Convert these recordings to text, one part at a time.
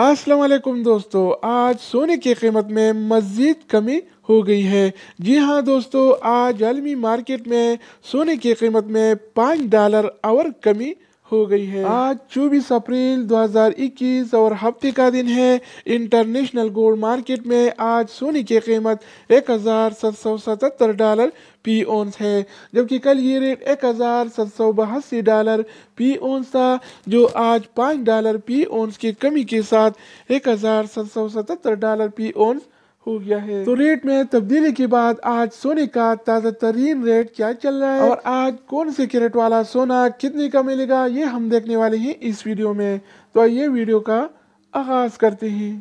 असलम दोस्तों आज सोने की कीमत में मज़ीद कमी हो गई है जी हाँ दोस्तों आज आलमी मार्केट में सोने की कीमत में पाँच डॉलर और कमी हो गई है आज चौबीस अप्रैल 2021 और हफ्ते का दिन है इंटरनेशनल गोल्ड मार्केट में आज सोने की कीमत एक हज़ार सौ सतहत्तर डॉलर पी ओंस है जबकि कल ये रेट एक हज़ार सौ डॉलर पी ओंस था जो आज पाँच डॉलर पी ओंस की कमी के साथ एक हज़ार सतहत्तर डॉलर पी ओंस हो गया है तो रेट में तब्दीली के बाद आज सोने का ताज़ा तरीन रेट क्या चल रहा है और आज कौन से कैरेट वाला सोना कितने का मिलेगा ये हम देखने वाले हैं इस वीडियो में तो ये वीडियो का आगाज करते हैं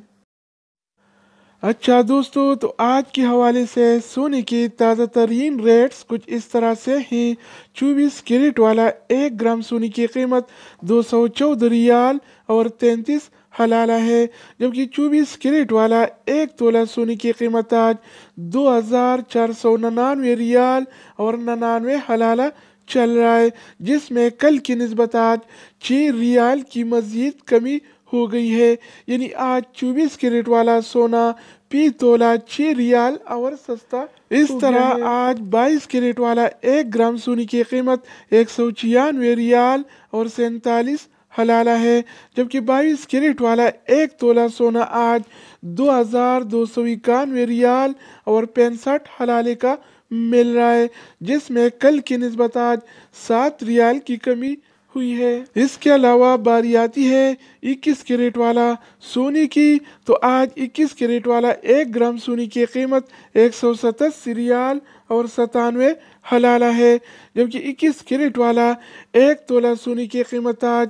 अच्छा दोस्तों तो आज के हवाले से सोने के ताज़ा तरीन रेट्स कुछ इस तरह से हैं चौबीस कैरेट वाला एक ग्राम सोने की कीमत दो सौ चौदह रियाल और तैंतीस हलाला है जबकि चौबीस कैरेट वाला एक तोला सोने की कीमत आज दो हज़ार चार सौ निन्यानवे रियाल और निन्यानवे हलाला चल रहा है जिसमें कल की नस्बत आज छः रियाल की मज़ीद कमी हो गई है यानी आज चौबीस कैरेट वाला सोना बीस तोला छः रियाल और सस्ता इस तरह आज बाईस कैरेट वाला एक ग्राम सोने की कीमत एक सौ छियानवे रियाल और सैंतालीस हलाला है जबकि बाईस कैरेट वाला एक तोला सोना आज दो हज़ार दो सौ इक्यानवे रियाल और पैंसठ हलाले का मिल रहा है जिसमें कल की नस्बत आज सात रियाल की कमी हुई है इसके अलावा बारी आती है 21 कैरेट वाला सोने की तो आज 21 कैरेट वाला एक ग्राम सोने की कीमत एक सौ सत्तर सीरियाल और सतानवे हलाला है जबकि 21 कैरेट वाला एक तोला सोने की कीमत आज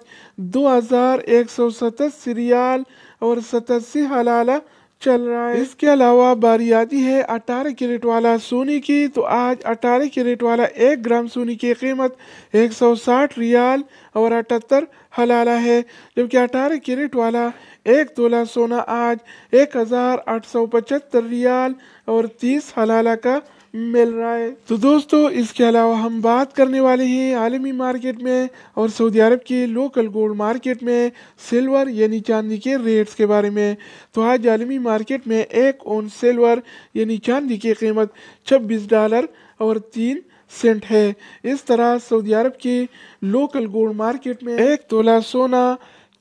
दो हज़ार एक सौ सत्तर सीरियाल और सतासी हलाला चल रहा है इसके अलावा बारी आती है अठारह कैरेट वाला सोने की तो आज अठारह कैरेट वाला एक ग्राम सोने की कीमत एक सौ साठ रियाल और अठहत्तर हलाला है जबकि अठारह कैरेट वाला एक तोला सोना आज एक हज़ार आठ सौ पचहत्तर रियाल और तीस हलाला का मिल रहा है तो दोस्तों इसके अलावा हम बात करने वाले हैं आलमी मार्केट में और सऊदी अरब के लोकल गोल्ड मार्केट में सिल्वर यानी चांदी के रेट्स के बारे में तो आज आलमी मार्केट में एक ओन सिल्वर यानी चांदी की कीमत छब्बीस डॉलर और तीन सेंट है इस तरह सऊदी अरब के लोकल गोल्ड मार्केट में एक तोला सोना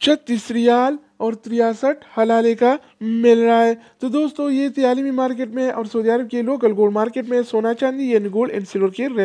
छत्तीस रियाल और तिरसठ हलाले का मिल रहा है तो दोस्तों ये थे मार्केट में और सऊदी अरब के लोकल गोल्ड मार्केट में सोना चांदी एंड गोल्ड एंड सिल्वर के